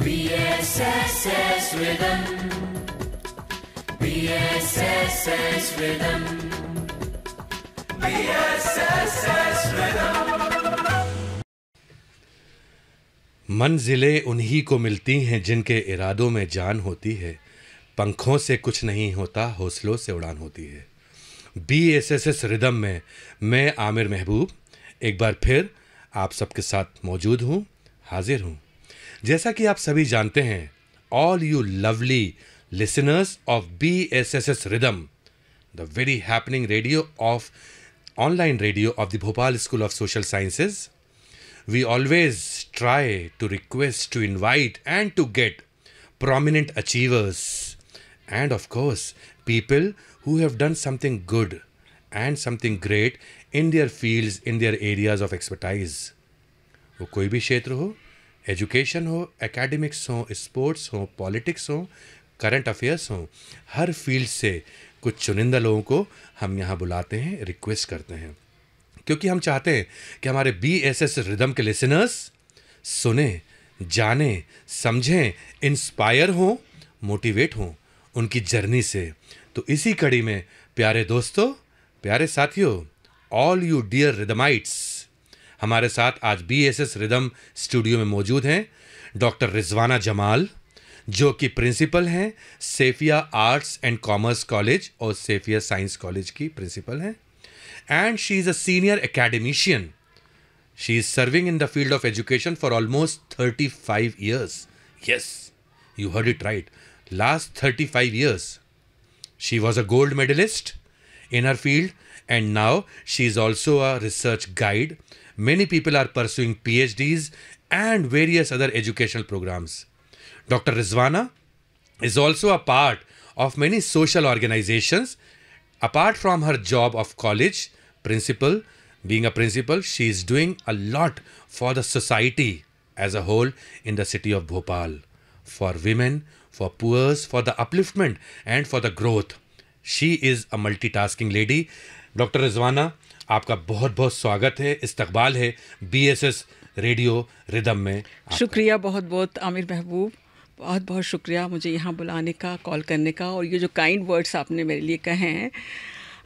BSSS rhythm. BSSS rhythm. BSSS rhythm. मंजिलें उन्हीं को मिलती हैं जिनके इरादों में जान होती है पंखों से कुछ नहीं होता हौसलों से उड़ान होती है B S S S rhythm में मैं आमिर महबूब एक बार फिर आप सबके साथ मौजूद हूँ हाजिर हूं जैसा कि आप सभी जानते हैं all you lovely listeners of B S S S rhythm the very happening radio of online radio of the Bhopal school of social sciences we always try to request to invite and to get prominent achievers and of course people who have done something good and something great in their field in their areas of expertise वो कोई भी क्षेत्र हो education हो academics हो sports हो politics हो current affairs हो हर फील्ड से कुछ चुनिंदा लोगों को हम यहाँ बुलाते हैं रिक्वेस्ट करते हैं क्योंकि हम चाहते हैं कि हमारे बी एस एस रिदम के लिसनर्स सुने जाने समझें इंस्पायर हों मोटिवेट हों उनकी जर्नी से तो इसी कड़ी में प्यारे दोस्तों प्यारे साथियों ऑल यू डियर रिदमाइट्स हमारे साथ आज B S S rhythm studio में मौजूद हैं डॉक्टर रिजवाना जमाल जो कि प्रिंसिपल हैं Saifia arts and commerce college और सेफिया साइंस कॉलेज की प्रिंसिपल हैं and she is a senior academician she is serving in the field of education for almost thirty five years yes you heard it right last thirty five years she was a gold medalist in her field, and now she is also a research guide. Many people are pursuing PhDs and various other educational programs. Dr. Rizwana is also a part of many social organizations. Apart from her job of college principal, being a principal, she is doing a lot for the society as a whole in the city of Bhopal for women, for poors, for the upliftment, and for the growth. She is a multitasking lady doctor Rizwana आपका बहुत बहुत स्वागत है इस्तकबाल है S radio rhythm में शुक्रिया बहुत बहुत आमिर महबूब बहुत बहुत शुक्रिया मुझे यहाँ बुलाने का कॉल करने का और ये जो काइंड वर्ड्स आपने मेरे लिए कहे हैं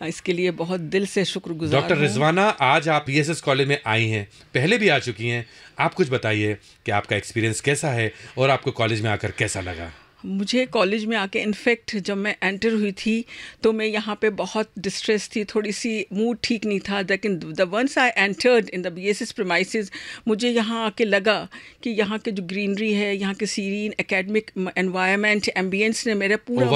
इसके लिए बहुत दिल से शुक्रगुजार डॉक्टर रिजवाना आज आप बी कॉलेज में आई हैं पहले भी आ चुकी हैं आप कुछ बताइए कि आपका एक्सपीरियंस कैसा है और आपको कॉलेज में आकर कैसा लगा मुझे कॉलेज में आके इनफेक्ट जब मैं एंटर हुई थी तो मैं यहाँ पे बहुत डिस्ट्रेस थी थोड़ी सी मूड ठीक नहीं था लेकिन the once I entered in the B S S premises मुझे यहाँ आके लगा कि यहाँ के जो ग्रीनरी है यहाँ के सीरीन एकेडमिक एनवायरमेंट एम्बियंस ने मेरा पूरा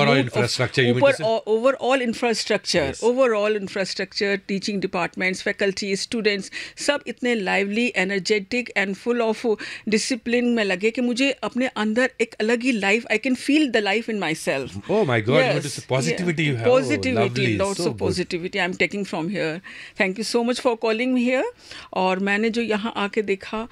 overall infrastructure overall infrastructure teaching departments faculty students सब इतने lively energetic and full of discipline में लगे कि मुझे अपने अंदर एक अलग ही life I can feel the life in myself. Oh my God, yes. what is the positivity yeah. you have? Positivity, oh, lots so of positivity. I'm taking from here. Thank you so much for calling me here. और मैंने जो यहाँ आके देखा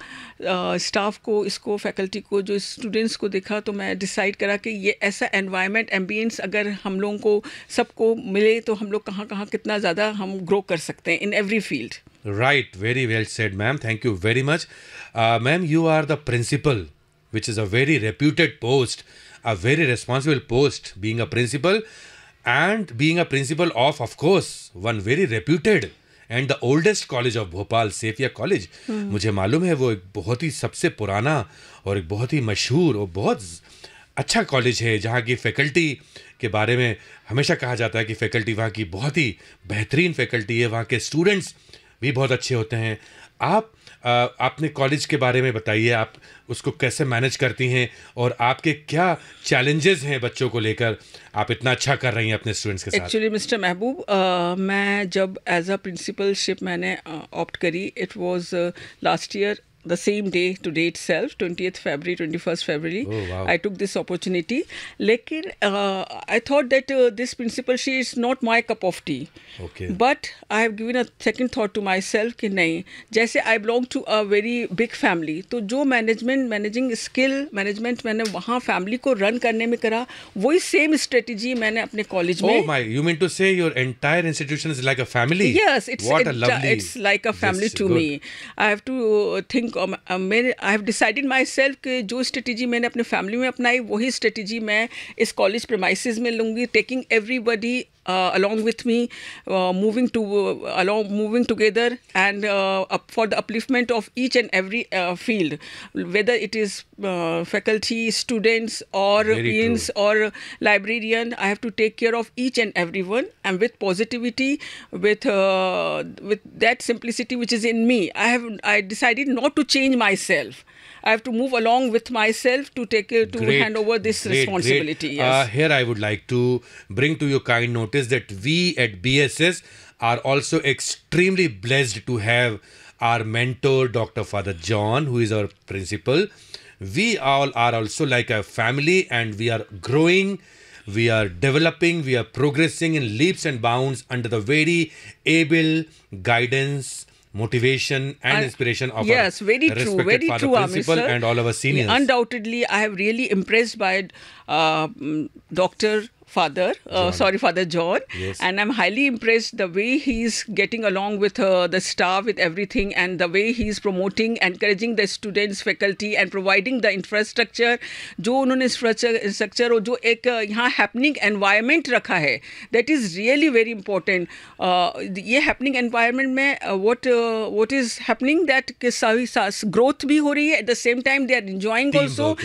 staff को इसको faculty को जो स्टूडेंट्स को देखा तो मैं डिसाइड करा कि ये ऐसा एनवायरनमेंट एम्बियंस अगर हम लोगों को सबको मिले तो हम लोग कहाँ कहाँ कितना ज़्यादा हम ग्रो कर सकते हैं in every field right very well said ma'am thank you very much ma'am you are the principal which is a very reputed post, a very responsible post, being a principal, and being a principal of, of course, one very reputed and the oldest college of Bhopal Saifia college मुझे मालूम है वो एक बहुत ही सबसे पुराना और एक बहुत ही मशहूर और बहुत अच्छा कॉलेज है जहाँ की फैकल्टी के बारे में हमेशा कहा जाता है कि फैकल्टी वहाँ की बहुत ही बेहतरीन फैकल्टी है वहाँ के स्टूडेंट्स भी बहुत अच्छे होते हैं आप आपने कॉलेज के बारे में बताइए आप उसको कैसे मैनेज करती हैं और आपके क्या चैलेंजेस हैं बच्चों को लेकर आप इतना अच्छा कर रही हैं अपने स्टूडेंट्स के साथ एक्चुअली मिस्टर महबूब मैं जब एज अ प्रिंसिपलशिप मैंने ऑप्ट करी it was last year the same day today itself 20th february 21st february oh, wow. i took this opportunity lekin uh, i thought that uh, this principal she is not my cup of tea okay. but i have given a second thought to myself ki nahi jaise i belong to कि नहीं जैसे I belong to a very big family तो जो management managing skill management मैंने वहाँ family को run करने में करा वही सेम स्ट्रेटेजी मैंने अपने कॉलेज में you mean to say your entire institution is like a family yes it's it's like a family to me I have to think मैंने I have decided myself कि जो strategy मैंने अपने family में अपनाई वही strategy मैं इस कॉलेज प्रमाइसिस में लूँगी taking everybody Uh, along with me, uh, moving to uh, along moving together and for the upliftment of each and every field, whether it is faculty, students, or Indians or librarian. I have to take care of each and everyone, and with positivity, with with that simplicity which is in me, I have I decided not to change myself. I have to move along with myself to take to great, hand over this great, responsibility. Great. Uh, yes. Uh, here I would like to bring to your kind notice that we at BSS are also extremely blessed to have our mentor, Dr. Father John, who is our principal. We all are also like a family and we are growing, we are developing, we are progressing in leaps and bounds under the very able guidance motivation and inspiration of yes, very true, very father, true, ah, principal Amir, and all our seniors. Undoubtedly, I have really impressed by uh, mm, Doctor father, uh, sorry, Father John. And I'm highly impressed the way he's getting along with uh, the staff, with everything, and the way he's promoting, encouraging the students, faculty, and providing the infrastructure. Jo infrastructure or jo ek, uh, happening environment rakha hai, that is really very important. Uh, happening environment, mein, uh, what what is happening that ke sahi sa, growth bhi ho rahi hai, at the same time, they are enjoying also.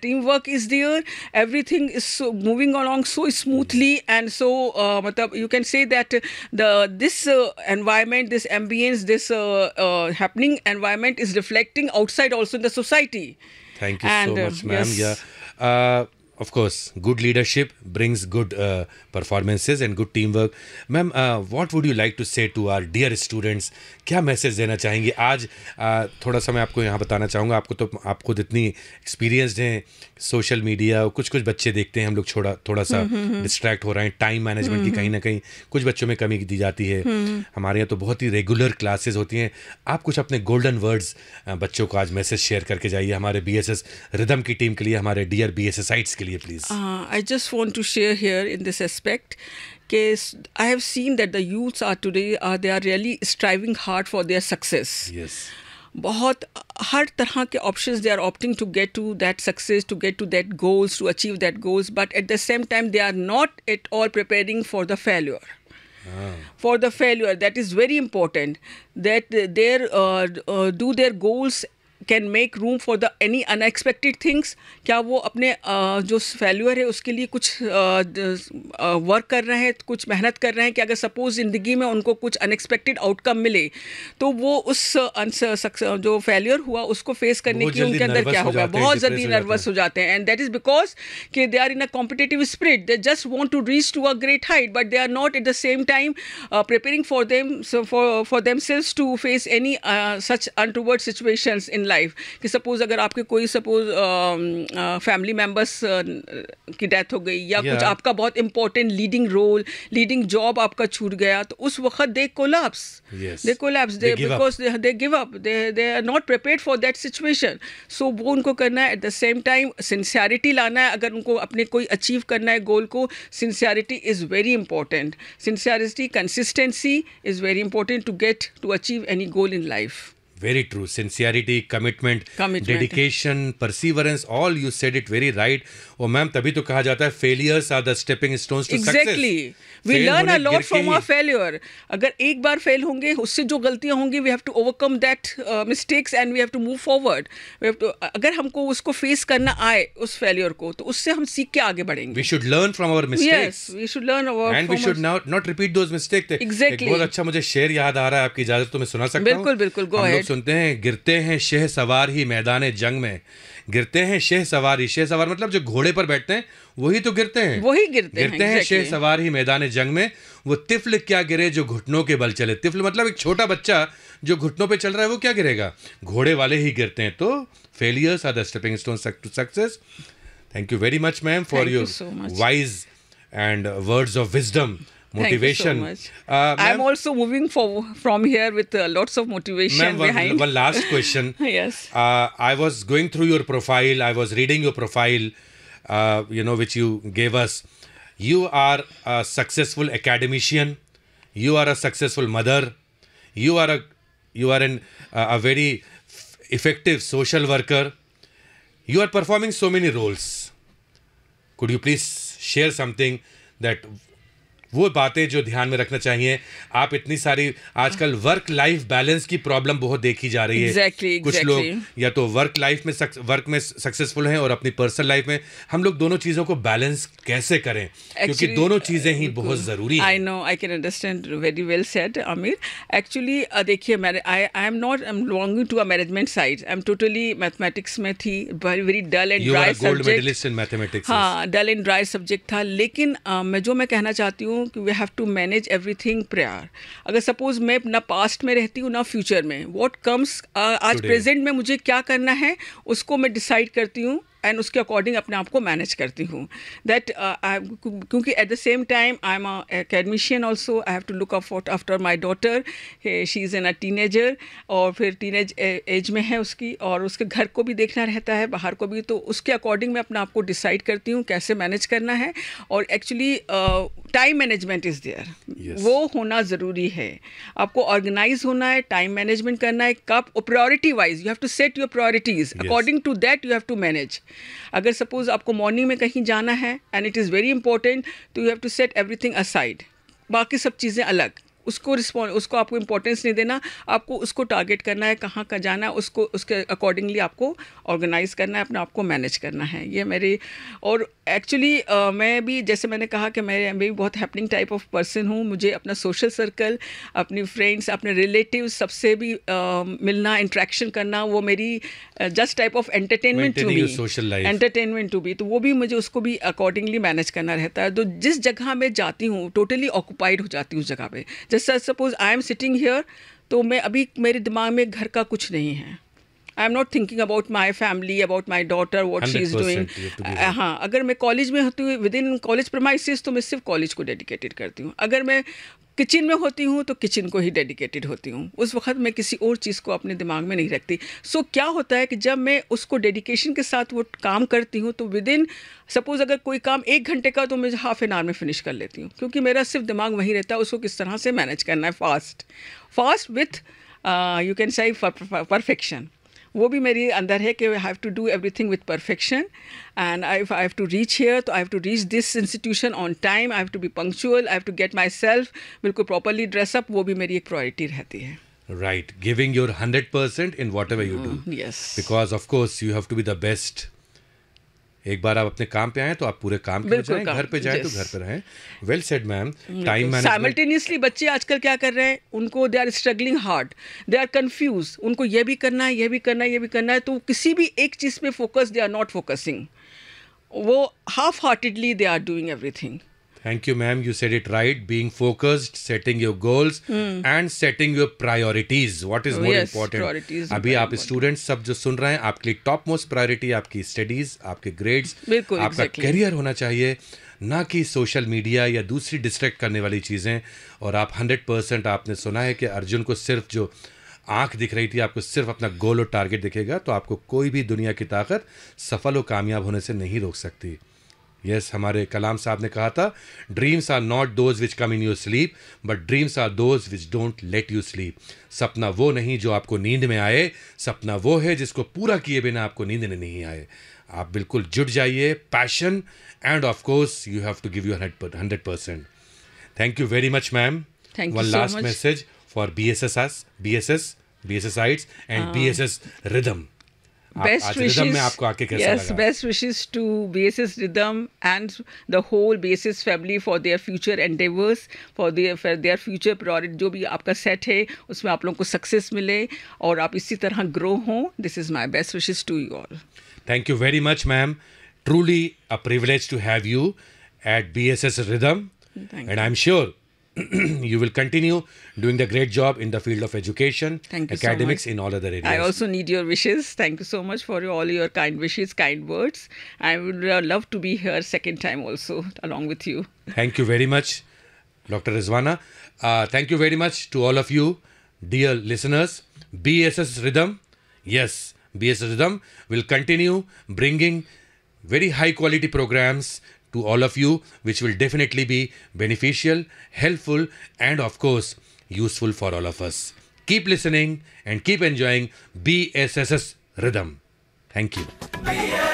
teamwork is there. Everything is moving along so smoothly and so uh, you can say that the this uh, environment this ambience this uh, uh happening environment is reflecting outside also in the society thank you and, so uh, much ma'am yes. yeah uh, of course, good leadership brings good uh, performances and good teamwork. Ma'am, uh, what would you like to say to our dear क्या message देना चाहेंगे आज uh, थोड़ा सा मैं आपको यहाँ बताना चाहूँगा आपको तो आप खुद इतनी एक्सपीरियंसड हैं सोशल मीडिया कुछ कुछ बच्चे देखते हैं हम लोग छोड़ा थोड़ा सा डिस्ट्रैक्ट हम्म, हम्म, हम्म। हो रहे हैं टाइम मैनेजमेंट की कहीं ना कहीं कुछ बच्चों में कमी दी जाती है हमारे यहाँ तो बहुत ही रेगुलर क्लासेज होती हैं आप कुछ अपने गोल्डन वर्ड्स uh, बच्चों को आज मैसेज शेयर करके जाइए हमारे बी एस एस रिदम की टीम के लिए हमारे डियर बी एस एस के के लिए please I just want to share here in this aspect के I have seen that the youths are today are they are really striving hard for their success बहुत हर तरह के options they are opting to get to that success to get to that goals to achieve that goals but at the same time they are not at all preparing for the failure for the failure that is very important that their uh, uh, do their goals can make room for the any unexpected things क्या वो अपने uh, जो failure है उसके लिए कुछ work uh, कर रहे हैं कुछ मेहनत कर रहे हैं कि अगर सपोज ज़िंदगी में उनको कुछ अनएक्सपेक्टेड आउटकम मिले तो वो उस जो फेल्यूर हुआ उसको फेस करने की उनके अंदर क्या होगा बहुत जल्दी नर्वस हो जाते हैं एंड दैट इज़ बिकॉज कि they are in a competitive spirit they just want to reach to a great height but they are not at the same time preparing for them for themselves to face any such untoward situations in life कि suppose अगर आपके कोई suppose family members की death हो गई या yeah. कुछ आपका बहुत important leading role leading job आपका छूट गया तो उस वक्त दे collapse they collapse they because they give up they they are not prepare for that situation so वो उनको करना है at the same time sincerity लाना है अगर उनको अपने कोई अचीव करना है गोल को sincerity is very important sincerity consistency is very important to get to achieve any goal in life very true sincerity commitment, commitment. dedication perseverance all you said it very right वो ma'am तभी तो कहा जाता है failures are the stepping stones to success exactly we learn a lot from our failure अगर एक बार fail होंगे उससे जो गलतियां होंगी we have to overcome that mistakes and we have to move forward we have to अगर हमको उसको फेस करना आए उस फेलियर को तो उससे हम सीख के आगे बढ़ेंगे we should learn from our mistakes yes we should learn our and we should not not repeat those mistakes exactly बहुत अच्छा मुझे शेर याद आ रहा है आपकी इजाजत तो मैं सुना सकता हूं बिल्कुल बिल्कुल गो अहेड हम लोग सुनते हैं गिरते हैं शह सवार ही मैदान जंग में गिरते हैं शेह सवारी शेह सवार मतलब जो घोड़े पर बैठते हैं वही तो गिरते हैं वही गिरते, गिरते हैं, हैं शेह सवार ही मैदान जंग में वो तिफल क्या गिरे जो घुटनों के बल चले तिफल मतलब एक छोटा बच्चा जो घुटनों पे चल रहा है वो क्या गिरेगा घोड़े वाले ही गिरते हैं तो failures are the stepping stone to success thank you very much ma'am for your wise and words of wisdom motivation. Thank you so much. Uh, I'm also moving for, from here with uh, lots of motivation one, behind. One last question. yes. Uh, I was going through your profile. I was reading your profile, uh, you know, which you gave us. You are a successful academician. You are a successful mother. You are a you are an, uh, a very effective social worker. You are performing so many roles. Could you please share something that वो बातें जो ध्यान में रखना चाहिए आप इतनी सारी आजकल वर्क लाइफ बैलेंस की प्रॉब्लम बहुत देखी जा रही है exactly, exactly. कुछ लोग या तो वर्क लाइफ में वर्क में सक्सेसफुल हैं और अपनी पर्सनल लाइफ में हम लोग दोनों चीज़ों को बैलेंस कैसे करें Actually, क्योंकि दोनों चीज़ें ही बहुत ज़रूरी I know I can understand very well said Aamir actually देखिए I I am not I am to a management side I am totally mathematics में थी very dull and dry subject हाँ डल एंड ड्राई सब्जेक्ट था लेकिन uh, मैं जो मैं कहना चाहती हूँ हूँ कि we have to manage everything prayer अगर सपोज मैं ना पास्ट में रहती हूँ ना फ्यूचर में वॉट कम्स आज प्रेजेंट में मुझे क्या करना है उसको मैं डिसाइड करती हूँ एंड उसके अकॉर्डिंग अपने आप को मैनेज करती हूँ दैट uh, क्योंकि at the same time I am academician also I have to look अफोट after my daughter she is an a teenager और फिर टीनेज एज में है उसकी और उसके घर को भी देखना रहता है बाहर को भी तो उसके अकॉर्डिंग मैं अपने आप को डिसाइड करती हूँ कैसे मैनेज करना है और actually time management is there वो होना ज़रूरी है आपको ऑर्गेनाइज होना है टाइम मैनेजमेंट करना है कब priority wise you have to set your priorities according to that you have to manage अगर सपोज़ आपको मॉर्निंग में कहीं जाना है and it is very important तो you have to set everything aside बाकी सब चीज़ें अलग उसको रिस्पॉन्ड उसको आपको इम्पोर्टेंस नहीं देना आपको उसको टारगेट करना है कहाँ का जाना है उसको उसके अकॉर्डिंगली आपको ऑर्गेनाइज करना है अपने आप को मैनेज करना है ये मेरे और एक्चुअली uh, मैं भी जैसे मैंने कहा कि मैं भी बहुत हैपनिंग टाइप ऑफ पर्सन हूँ मुझे अपना सोशल सर्कल अपनी फ्रेंड्स अपने रिलेटिव सबसे भी uh, मिलना इंट्रैक्शन करना वो मेरी just type of entertainment to be entertainment to be तो वो भी मुझे उसको भी अकॉर्डिंगली मैनेज करना रहता है तो जिस जगह मैं जाती हूँ टोटली ऑक्यूपाइड हो जाती हूँ उस जगह पर जैसे suppose I am sitting here तो मैं अभी मेरे दिमाग में घर का कुछ नहीं है I am not thinking about my family about my daughter what she is doing हाँ अगर मैं कॉलेज में होती हूँ विद इन कॉलेज प्रमाइसिस तो मैं सिर्फ कॉलेज को डेडिकेटेड करती हूँ अगर मैं किचन में होती हूँ तो किचन को ही डेडिकेटेड होती हूँ उस वक्त मैं किसी और चीज़ को अपने दिमाग में नहीं रखती सो so, क्या होता है कि जब मैं उसको डेडिकेशन के साथ वो काम करती हूँ तो विद इन सपोज़ अगर कोई काम एक घंटे का तो मैं हाफ एन आवर में फिनिश कर लेती हूँ क्योंकि मेरा सिर्फ दिमाग वहीं रहता है उसको किस तरह से मैनेज करना है fast fast with you can सही परफेक्शन वो भी मेरी अंदर है कि I have to do everything with perfection and I I have to reach here तो I have to reach this institution on time I have to be punctual I have to get myself बिल्कुल properly dress up वो भी मेरी एक priority रहती है Right, giving your 100% in whatever you do. Mm, yes. Because, of course, you have to be the best एक बार आप अपने काम पे आए तो आप पूरे काम पे जाएं काम, घर पे जाएं तो घर पे रहें well said ma'am time simultaneously बच्चे आजकल क्या कर रहे हैं उनको they are struggling hard they are confused उनको ये भी करना है ये भी करना है ये भी करना है तो किसी भी एक चीज़ पे focus they are not focusing वो half heartedly they are doing everything thank you ma'am you set it right being focused setting your goals and setting your priorities what is more important अभी आप student सब जो सुन रहे हैं आपके लिए top most priority आपकी स्टडीज आपके ग्रेड्स आपका exactly. करियर होना चाहिए ना कि सोशल मीडिया या दूसरी डिस्ट्रैक्ट करने वाली चीज़ें और आप हंड्रेड परसेंट आपने सुना है कि अर्जुन को सिर्फ जो आंख दिख रही थी आपको सिर्फ अपना गोल और टारगेट दिखेगा तो आपको कोई भी दुनिया की ताकत सफल और कामयाब होने से नहीं रोक सकती यस yes, हमारे कलाम साहब ने कहा था dreams are not those which come in you sleep but dreams are those which don't let you sleep सपना वो नहीं जो आपको नींद में आए सपना वो है जिसको पूरा किए बिना आपको नींद में नहीं आए आप बिल्कुल जुट जाइए passion and of course you have to give you hundred percent thank you very much ma'am one last message for B S S S B S S B S S it's and B S S rhythm best wishes में आपको आके कैसा yes best wishes to basis rhythm and the whole basis family for their future endeavours for their for their future प्रॉरिट जो भी आपका set है उसमें आप लोगों को सक्सेस मिले और आप इसी तरह ग्रो हों this is my best wishes to you all thank you very much ma'am truly a privilege to have you at BSS Rhythm. Thank and you. I'm sure you will continue doing the great job in the field of education, academics so in all other areas. I also need your wishes. Thank you so much for all your kind wishes, kind words. I would uh, love to be here second time also along with you. Thank you very much, Dr. Rizwana. Uh, thank you very much to all of you, dear listeners. BSS Rhythm, yes, BSS Rhythm will continue bringing very high quality programs to all of you, which will definitely be beneficial, helpful, and of course, useful for all of us. Keep listening and keep enjoying BSSS Rhythm. Thank you.